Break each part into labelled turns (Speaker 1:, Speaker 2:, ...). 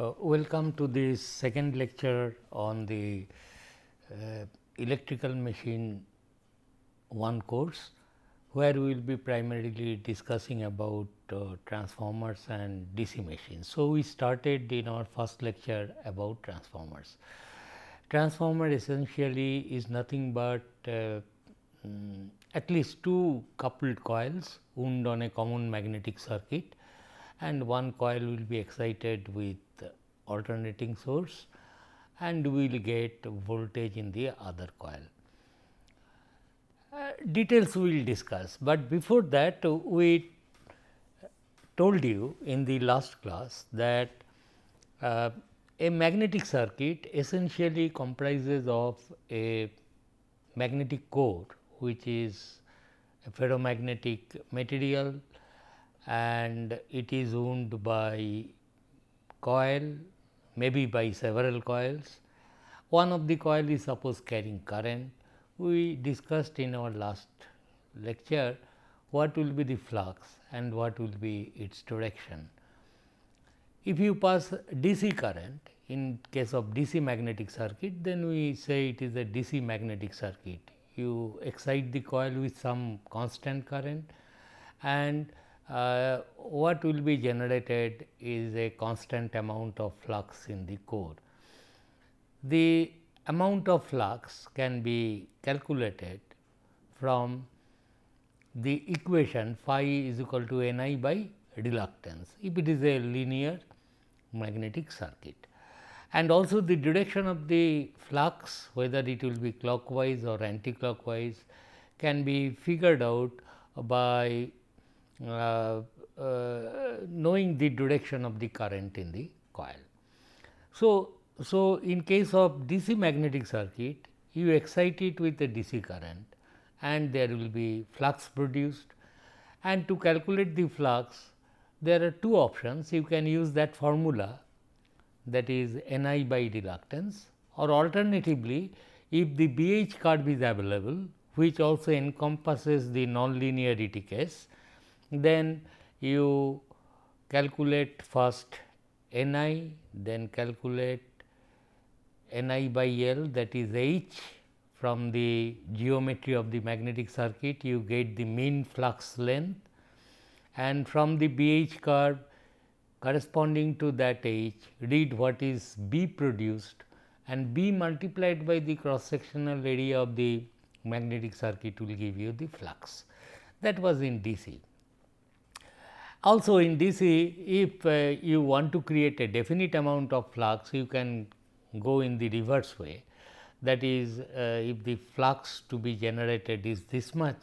Speaker 1: Uh, welcome to the second lecture on the uh, electrical machine 1 course, where we will be primarily discussing about uh, transformers and DC machines. So, we started in our first lecture about transformers. Transformer essentially is nothing but um, at least two coupled coils wound on a common magnetic circuit and one coil will be excited with alternating source and we will get voltage in the other coil. Uh, details we will discuss, but before that we told you in the last class that uh, a magnetic circuit essentially comprises of a magnetic core which is a ferromagnetic material and it is wound by coil maybe by several coils. One of the coil is suppose carrying current. We discussed in our last lecture what will be the flux and what will be its direction. If you pass DC current in case of DC magnetic circuit then we say it is a DC magnetic circuit. You excite the coil with some constant current and uh, what will be generated is a constant amount of flux in the core. The amount of flux can be calculated from the equation phi is equal to N i by reluctance, if it is a linear magnetic circuit. And also the direction of the flux whether it will be clockwise or anticlockwise can be figured out by uh, uh, knowing the direction of the current in the coil. So, so in case of DC magnetic circuit, you excite it with a DC current and there will be flux produced and to calculate the flux there are two options you can use that formula that is N i by reluctance or alternatively if the B h curve is available which also encompasses the nonlinearity case then you calculate first n i, then calculate n i by L that is H from the geometry of the magnetic circuit you get the mean flux length and from the BH curve corresponding to that H read what is B produced and B multiplied by the cross sectional area of the magnetic circuit will give you the flux that was in DC. Also in DC, if uh, you want to create a definite amount of flux, you can go in the reverse way. That is, uh, if the flux to be generated is this much,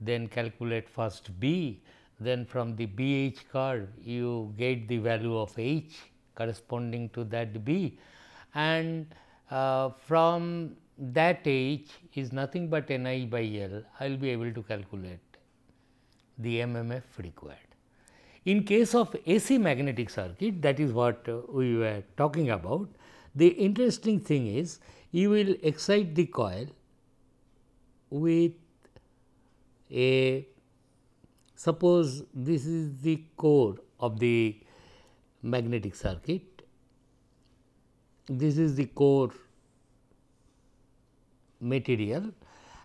Speaker 1: then calculate first B, then from the BH curve, you get the value of H corresponding to that B. And uh, from that H is nothing but N i by L, I will be able to calculate the MMF required. In case of AC magnetic circuit that is what uh, we were talking about, the interesting thing is you will excite the coil with a suppose this is the core of the magnetic circuit, this is the core material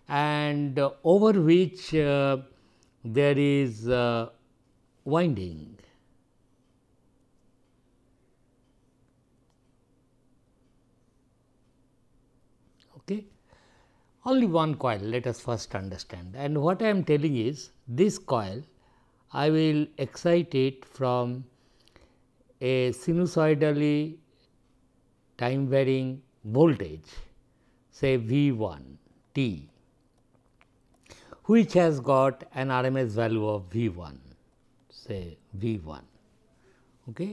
Speaker 1: and uh, over which uh, there is uh, winding. Okay. Only one coil, let us first understand. And what I am telling is this coil, I will excite it from a sinusoidally time varying voltage, say V 1 t, which has got an RMS value of V 1 say V 1. Okay.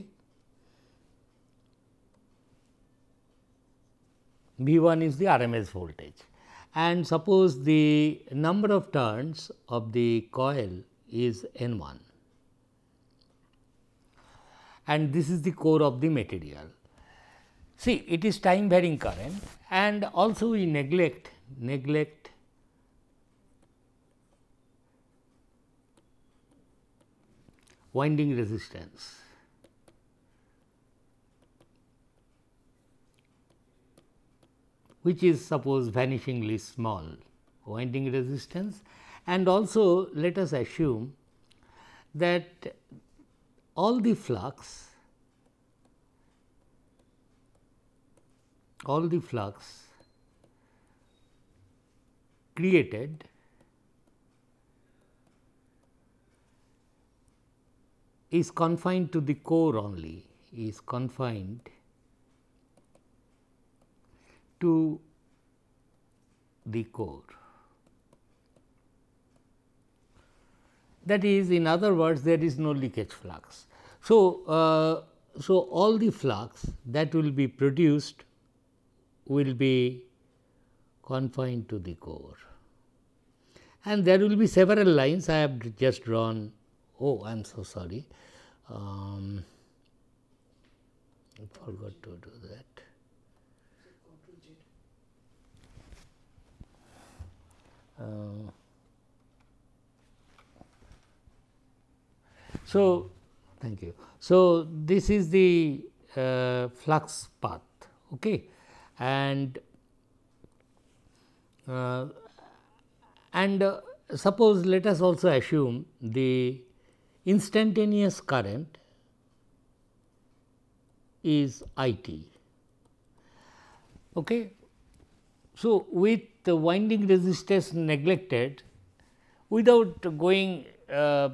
Speaker 1: V 1 is the RMS voltage and suppose the number of turns of the coil is N 1 and this is the core of the material. See it is time varying current and also we neglect neglect winding resistance. which is suppose vanishingly small winding resistance and also let us assume that all the flux all the flux created is confined to the core only is confined to the core. That is in other words there is no leakage flux. So, uh, so all the flux that will be produced will be confined to the core and there will be several lines I have just drawn oh I am so sorry um, I forgot to do that. Uh, so, thank you. So, this is the uh, flux path okay. and uh, and uh, suppose let us also assume the instantaneous current is I t. Okay. So, with the winding resistors neglected without going uh,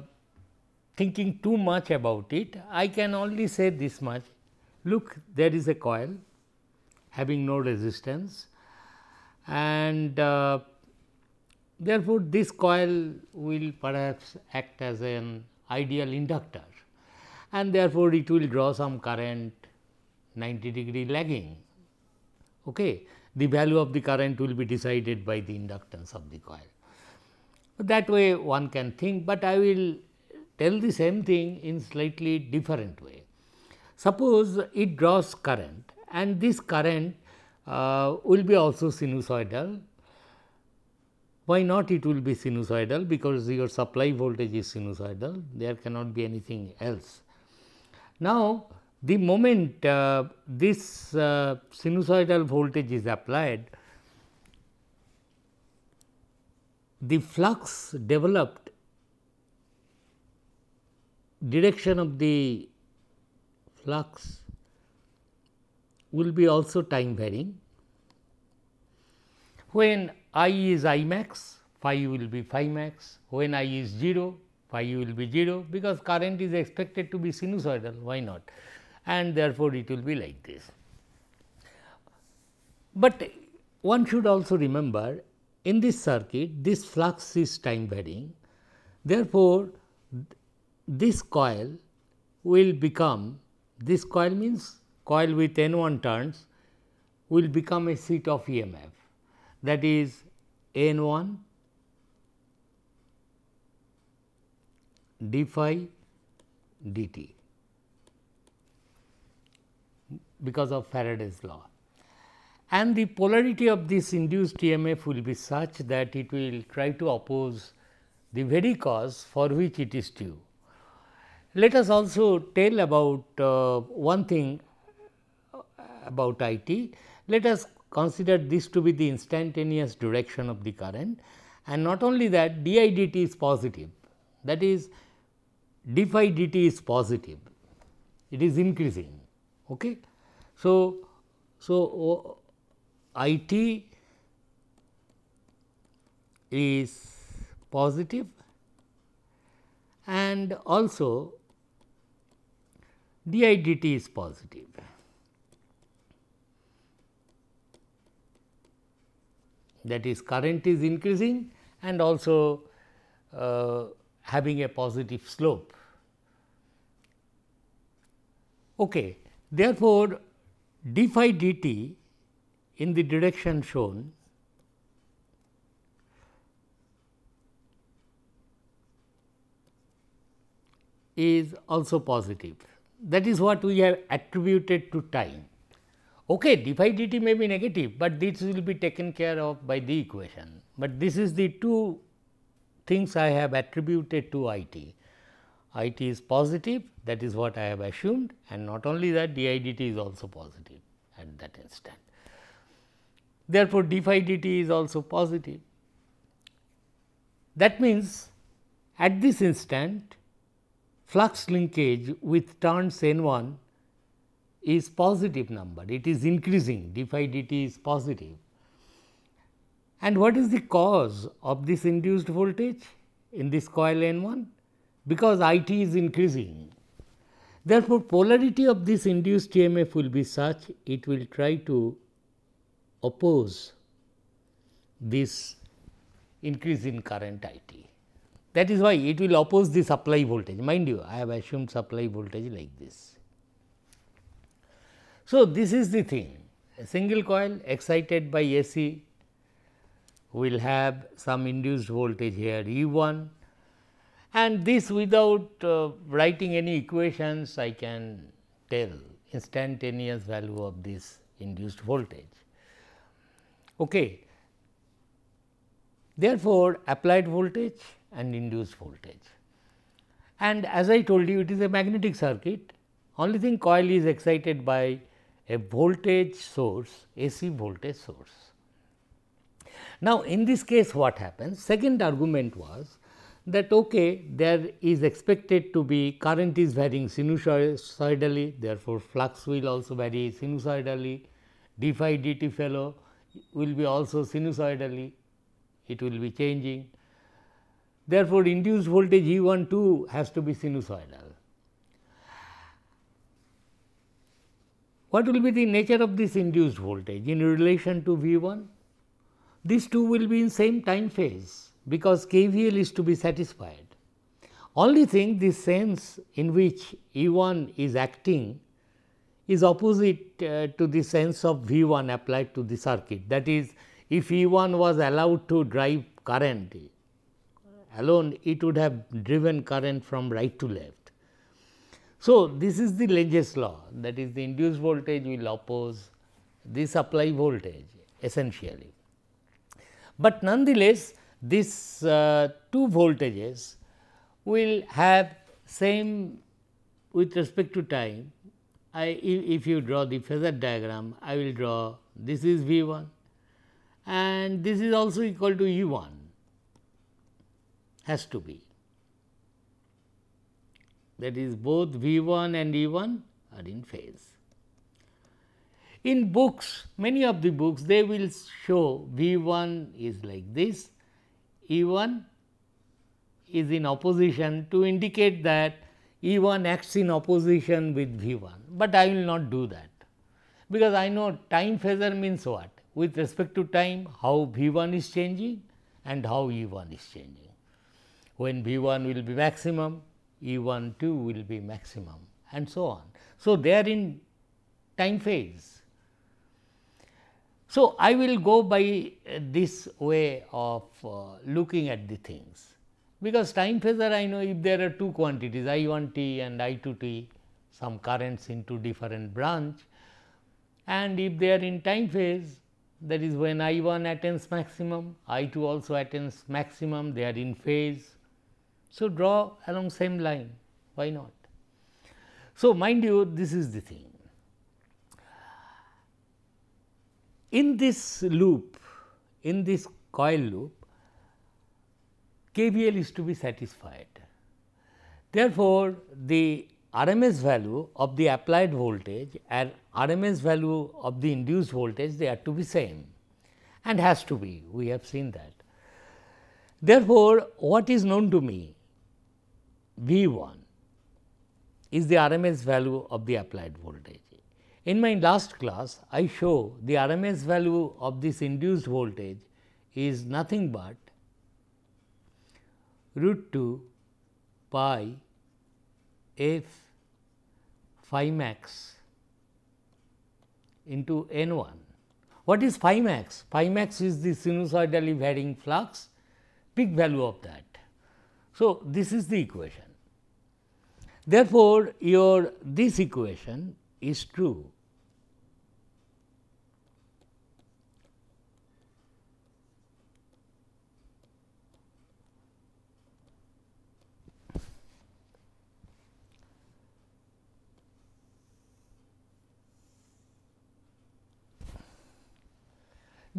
Speaker 1: thinking too much about it, I can only say this much. Look, there is a coil having no resistance and uh, therefore, this coil will perhaps act as an ideal inductor and therefore, it will draw some current 90 degree lagging. Okay. The value of the current will be decided by the inductance of the coil. That way one can think, but I will tell the same thing in slightly different way. Suppose it draws current and this current uh, will be also sinusoidal why not it will be sinusoidal because your supply voltage is sinusoidal there cannot be anything else. Now, the moment uh, this uh, sinusoidal voltage is applied, the flux developed direction of the flux will be also time varying. When i is i max, phi will be phi max. When i is 0, phi will be 0 because current is expected to be sinusoidal, why not? And therefore, it will be like this. But one should also remember in this circuit this flux is time varying. Therefore, this coil will become this coil means coil with n 1 turns will become a seat of EMF that is n1 d phi dt because of Faraday's law. And the polarity of this induced EMF will be such that it will try to oppose the very cause for which it is due. Let us also tell about uh, one thing uh, about IT. Let us consider this to be the instantaneous direction of the current and not only that di dt is positive that is d phi dt is positive it is increasing. Okay. So, so I t is positive and also dI/dt is positive. that is current is increasing and also uh, having a positive slope. Okay. Therefore, d phi dt in the direction shown is also positive. That is what we have attributed to time. Okay, d phi dt may be negative, but this will be taken care of by the equation, but this is the two things I have attributed to I t. I t is positive that is what I have assumed and not only that d i dt is also positive at that instant. Therefore, d phi dt is also positive. That means, at this instant flux linkage with turns n 1 is positive number, it is increasing d phi dt is positive. And what is the cause of this induced voltage in this coil N1? Because IT is increasing. Therefore, polarity of this induced EMF will be such it will try to oppose this increase in current IT. That is why it will oppose the supply voltage. Mind you, I have assumed supply voltage like this. So, this is the thing a single coil excited by AC will have some induced voltage here E 1 and this without uh, writing any equations I can tell instantaneous value of this induced voltage. Okay. Therefore, applied voltage and induced voltage. And as I told you it is a magnetic circuit only thing coil is excited by a voltage source, AC voltage source. Now, in this case what happens? Second argument was that okay there is expected to be current is varying sinusoidally therefore, flux will also vary sinusoidally d phi dt fellow will be also sinusoidally it will be changing. Therefore, induced voltage E 1 2 has to be sinusoidal What will be the nature of this induced voltage in relation to V 1? These two will be in same time phase because KVL is to be satisfied. Only thing the sense in which E 1 is acting is opposite uh, to the sense of V 1 applied to the circuit. That is, if E 1 was allowed to drive current alone, it would have driven current from right to left. So, this is the Lenz's law that is the induced voltage will oppose the supply voltage essentially. But nonetheless, these uh, two voltages will have same with respect to time. I, if you draw the phasor diagram, I will draw this is V 1 and this is also equal to U 1 has to be that is both V 1 and E 1 are in phase. In books, many of the books they will show V 1 is like this, E 1 is in opposition to indicate that E 1 acts in opposition with V 1, but I will not do that because I know time phasor means what with respect to time how V 1 is changing and how E 1 is changing. When V 1 will be maximum E 1 2 will be maximum and so on. So, they are in time phase. So, I will go by uh, this way of uh, looking at the things because time phasor I know if there are two quantities I 1 t and I 2 t some currents into different branch and if they are in time phase that is when I 1 attains maximum, I 2 also attains maximum they are in phase so, draw along same line why not. So, mind you this is the thing. In this loop in this coil loop KVL is to be satisfied. Therefore, the RMS value of the applied voltage and RMS value of the induced voltage they are to be same and has to be we have seen that. Therefore, what is known to me V 1 is the RMS value of the applied voltage. In my last class, I show the RMS value of this induced voltage is nothing but root 2 pi f phi max into n 1. What is phi max? Phi max is the sinusoidally varying flux, peak value of that. So, this is the equation. Therefore, your this equation is true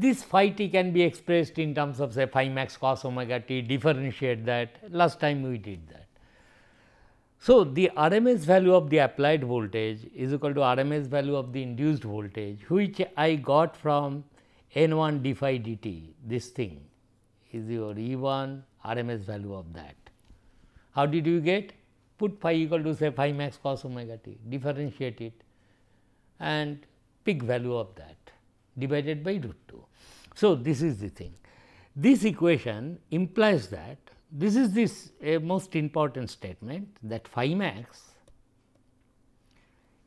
Speaker 1: This phi t can be expressed in terms of say phi max cos omega t differentiate that last time we did that. So, the RMS value of the applied voltage is equal to RMS value of the induced voltage which I got from n 1 d phi dt this thing is your E 1 RMS value of that. How did you get? Put phi equal to say phi max cos omega t differentiate it and pick value of that divided by root 2. So, this is the thing. This equation implies that this is this a most important statement that phi max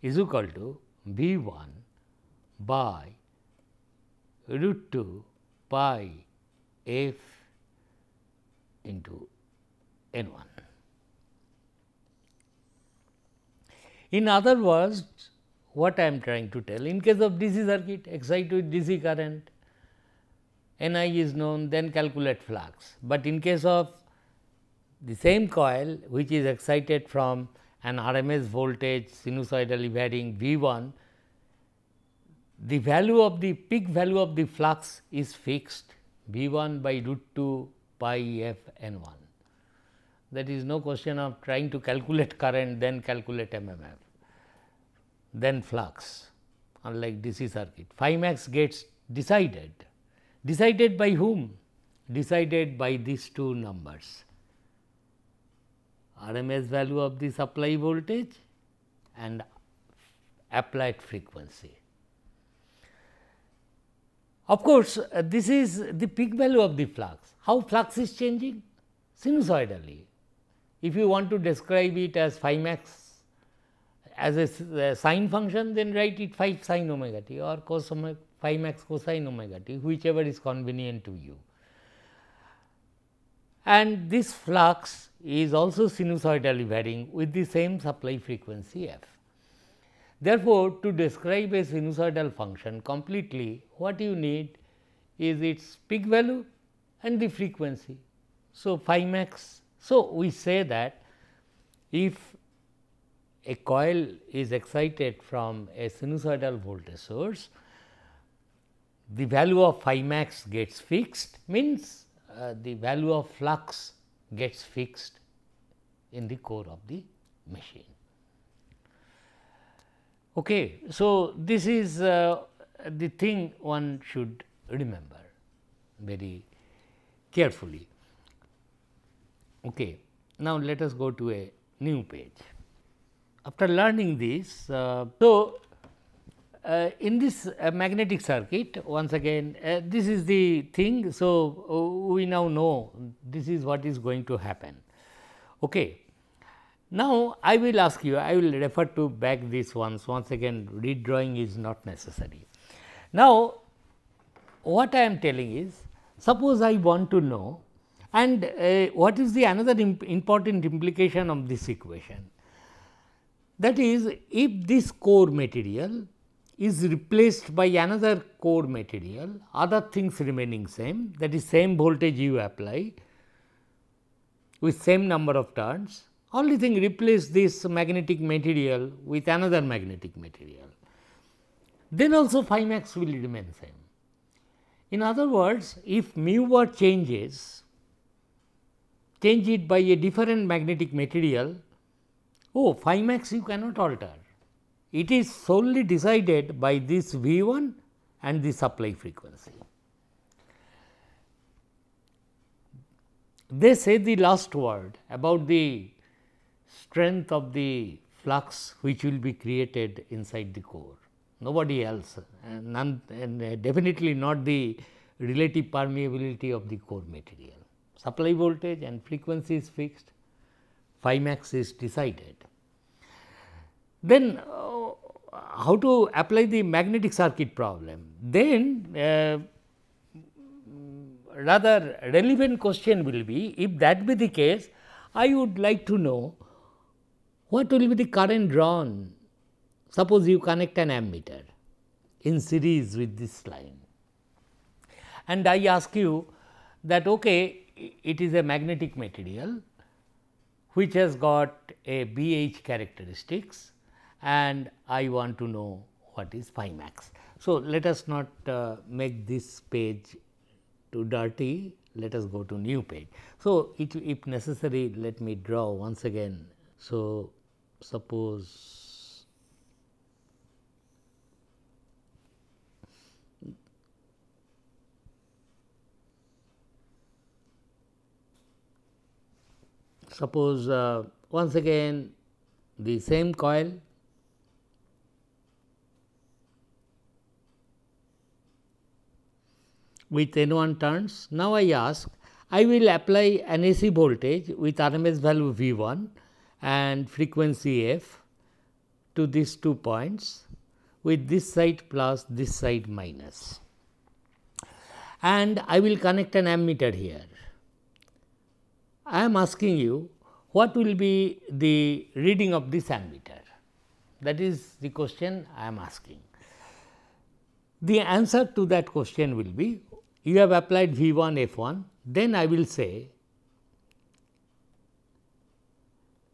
Speaker 1: is equal to V 1 by root 2 pi f into n 1. In other words, what I am trying to tell. In case of DC circuit, excite with DC current, Ni is known, then calculate flux. But in case of the same coil, which is excited from an RMS voltage sinusoidally varying V 1, the value of the peak value of the flux is fixed V 1 by root 2 pi f n 1. That is no question of trying to calculate current, then calculate MMF. Then flux unlike DC circuit. phi max gets decided. Decided by whom? Decided by these two numbers RMS value of the supply voltage and applied frequency. Of course, uh, this is the peak value of the flux. How flux is changing? Sinusoidally. If you want to describe it as phi max as a sine function then write it 5 sine omega t or cos omega 5 max cosine omega t whichever is convenient to you. And this flux is also sinusoidally varying with the same supply frequency f. Therefore, to describe a sinusoidal function completely what you need is its peak value and the frequency. So, phi max. So, we say that if a coil is excited from a sinusoidal voltage source, the value of phi max gets fixed means uh, the value of flux gets fixed in the core of the machine. Okay. So, this is uh, the thing one should remember very carefully. Okay. Now, let us go to a new page. After learning this, uh, so uh, in this uh, magnetic circuit once again uh, this is the thing. So, uh, we now know this is what is going to happen. Okay. Now, I will ask you I will refer to back this once once again redrawing is not necessary. Now, what I am telling is suppose I want to know and uh, what is the another imp important implication of this equation. That is, if this core material is replaced by another core material, other things remaining same, that is same voltage you apply with same number of turns, only thing replace this magnetic material with another magnetic material. Then also phi max will remain same. In other words, if mu bar changes, change it by a different magnetic material, Oh, phi max you cannot alter. It is solely decided by this V 1 and the supply frequency. They say the last word about the strength of the flux which will be created inside the core. Nobody else, and, uh, none, and uh, definitely not the relative permeability of the core material. Supply voltage and frequency is fixed, phi max is decided. Then uh, how to apply the magnetic circuit problem? Then uh, rather relevant question will be if that be the case, I would like to know what will be the current drawn. Suppose you connect an ammeter in series with this line and I ask you that okay, it is a magnetic material which has got a BH characteristics and I want to know what is phi max. So, let us not uh, make this page too dirty, let us go to new page. So, it, if necessary let me draw once again. So, suppose suppose uh, once again the same coil with N1 turns. Now I ask, I will apply an AC voltage with RMS value V1 and frequency F to these two points with this side plus this side minus. And I will connect an ammeter here. I am asking you what will be the reading of this ammeter? That is the question I am asking. The answer to that question will be you have applied V 1 F 1, then I will say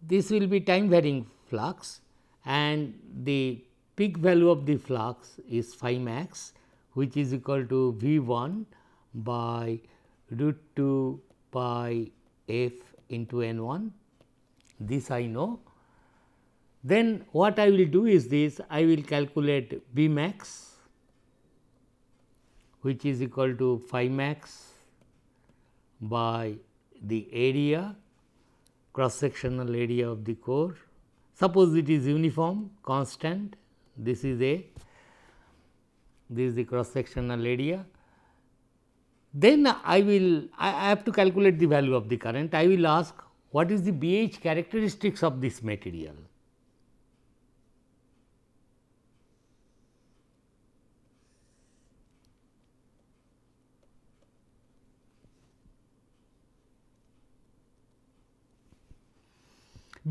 Speaker 1: this will be time varying flux and the peak value of the flux is phi max which is equal to V 1 by root 2 pi f into n 1 this I know. Then what I will do is this I will calculate B max which is equal to phi max by the area cross sectional area of the core. Suppose it is uniform constant this is a this is the cross sectional area. Then I will I, I have to calculate the value of the current I will ask what is the BH characteristics of this material.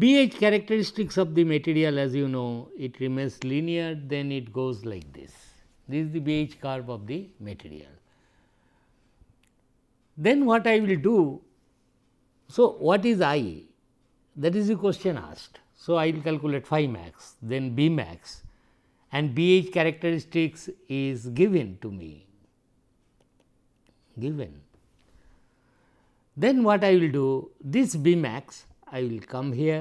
Speaker 1: BH characteristics of the material as you know it remains linear then it goes like this. This is the BH curve of the material. Then what I will do? So, what is I? That is the question asked. So, I will calculate phi max then B max and BH characteristics is given to me given. Then what I will do? This B max I will come here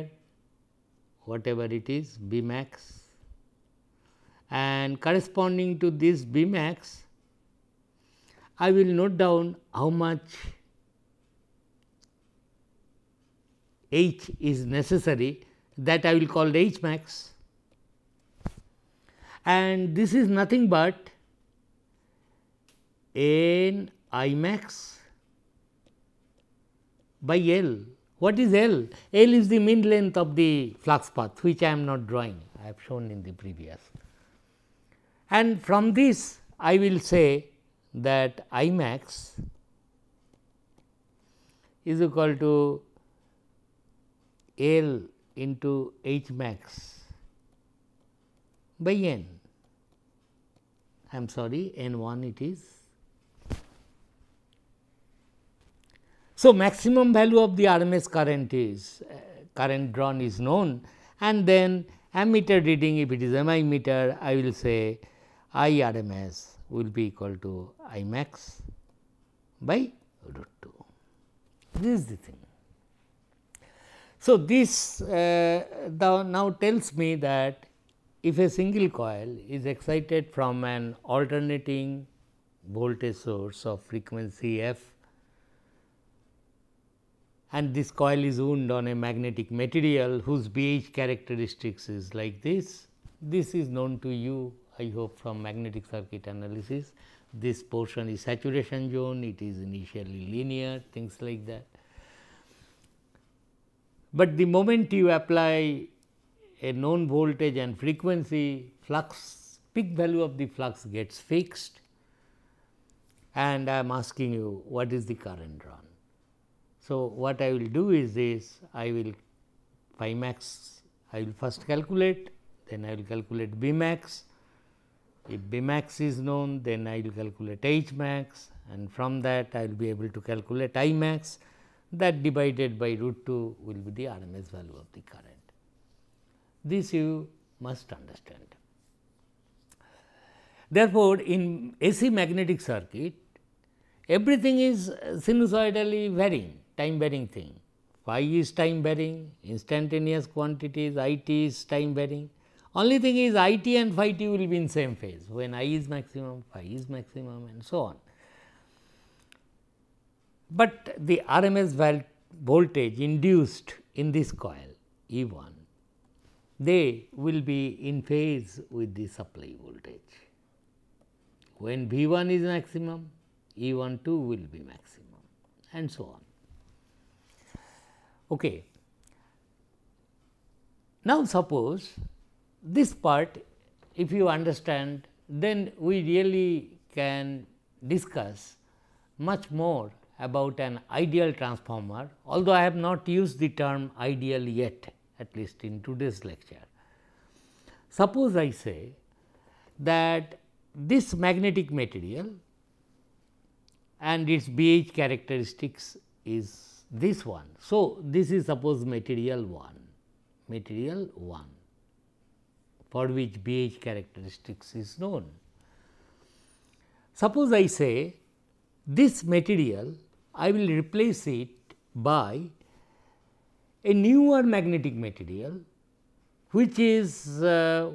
Speaker 1: whatever it is B max and corresponding to this B max I will note down how much H is necessary that I will call H max and this is nothing but N I max by L what is L? L is the mean length of the flux path which I am not drawing, I have shown in the previous. And from this I will say that I max is equal to L into H max by n. I am sorry, n 1 it is So, maximum value of the RMS current is uh, current drawn is known and then ammeter reading if it is MI meter I will say I RMS will be equal to I max by root 2. This is the thing. So, this uh, now tells me that if a single coil is excited from an alternating voltage source of frequency f and this coil is wound on a magnetic material whose BH characteristics is like this. This is known to you I hope from magnetic circuit analysis. This portion is saturation zone, it is initially linear things like that. But the moment you apply a known voltage and frequency flux peak value of the flux gets fixed and I am asking you what is the current drawn. So, what I will do is this I will phi max I will first calculate then I will calculate B max. If B max is known then I will calculate H max and from that I will be able to calculate I max that divided by root 2 will be the RMS value of the current. This you must understand. Therefore, in AC magnetic circuit everything is sinusoidally varying time varying thing. Phi is time varying, instantaneous quantities, i t is time varying. Only thing is i t and phi t will be in same phase when i is maximum, phi is maximum and so on. But the RMS voltage induced in this coil E 1, they will be in phase with the supply voltage. When V 1 is maximum, E 1 2 will be maximum and so on. Okay. Now, suppose this part if you understand then we really can discuss much more about an ideal transformer although I have not used the term ideal yet at least in today's lecture. Suppose I say that this magnetic material and its BH characteristics is this one. So, this is suppose material 1, material 1 for which BH characteristics is known. Suppose I say this material I will replace it by a newer magnetic material which is uh,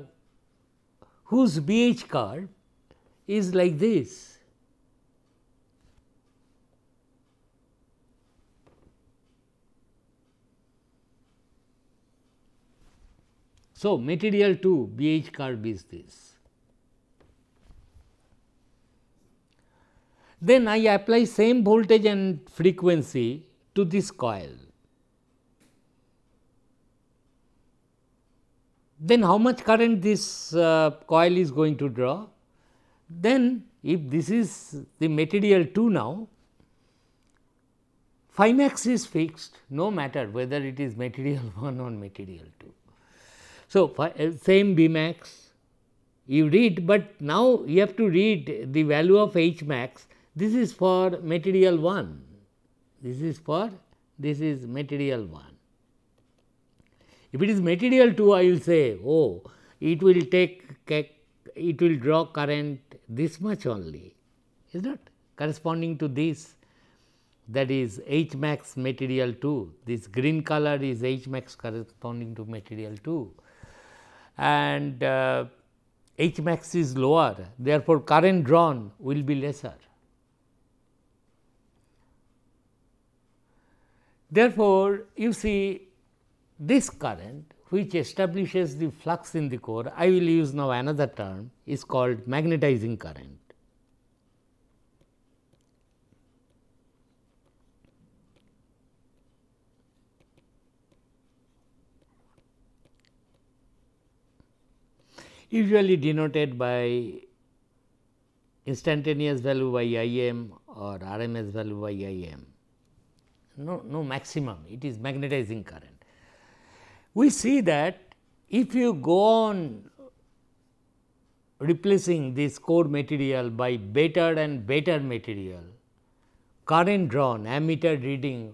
Speaker 1: whose BH curve is like this So, material two BH curve is this. Then I apply same voltage and frequency to this coil. Then how much current this uh, coil is going to draw? Then if this is the material 2 now, phi max is fixed no matter whether it is material 1 or material 2. So, eh, same B max you read, but now you have to read the value of H max. This is for material 1, this is for this is material 1. If it is material 2, I will say, oh, it will take it will draw current this much only, is not corresponding to this that is H max material 2, this green color is H max corresponding to material 2 and uh, H max is lower therefore, current drawn will be lesser. Therefore, you see this current which establishes the flux in the core, I will use now another term is called magnetizing current. usually denoted by instantaneous value by I m or RMS value by I m. No, no maximum, it is magnetizing current. We see that if you go on replacing this core material by better and better material, current drawn ammeter reading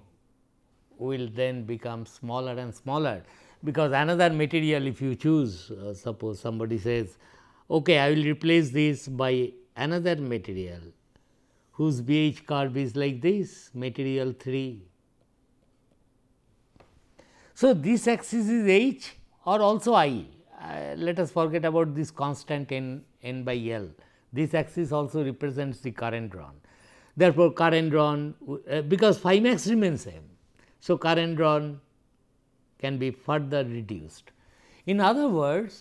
Speaker 1: will then become smaller and smaller because another material if you choose uh, suppose somebody says okay I will replace this by another material whose BH curve is like this material 3. So, this axis is H or also I uh, let us forget about this constant n n by L this axis also represents the current drawn. Therefore, current drawn uh, because phi max remains same. So, current drawn can be further reduced. In other words,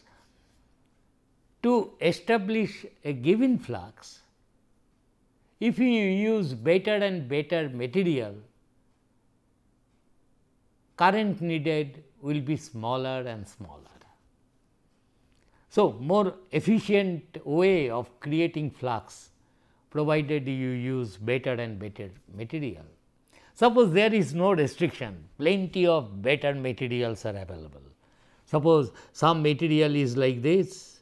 Speaker 1: to establish a given flux, if you use better and better material, current needed will be smaller and smaller. So, more efficient way of creating flux provided you use better and better material Suppose there is no restriction, plenty of better materials are available. Suppose some material is like this,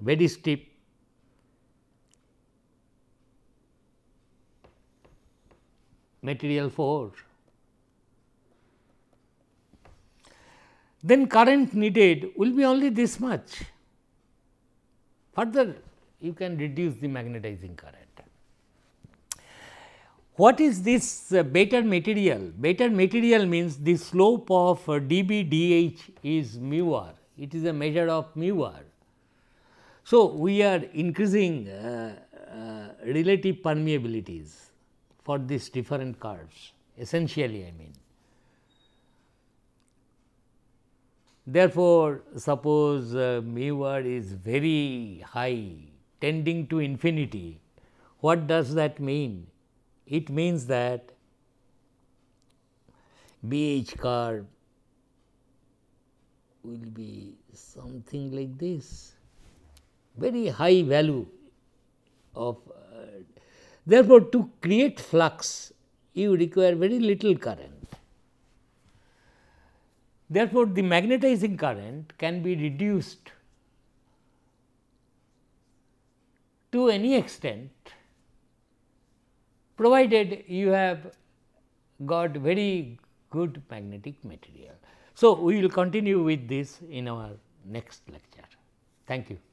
Speaker 1: very stiff material 4. Then current needed will be only this much. Further, you can reduce the magnetizing current. What is this uh, beta material? Beta material means the slope of uh, d B d H is mu r, it is a measure of mu r. So, we are increasing uh, uh, relative permeabilities for these different curves essentially I mean. Therefore, suppose uh, mu r is very high tending to infinity, what does that mean? It means that BH curve will be something like this, very high value of. Uh, therefore, to create flux, you require very little current. Therefore, the magnetizing current can be reduced to any extent provided you have got very good magnetic material. So, we will continue with this in our next lecture. Thank you.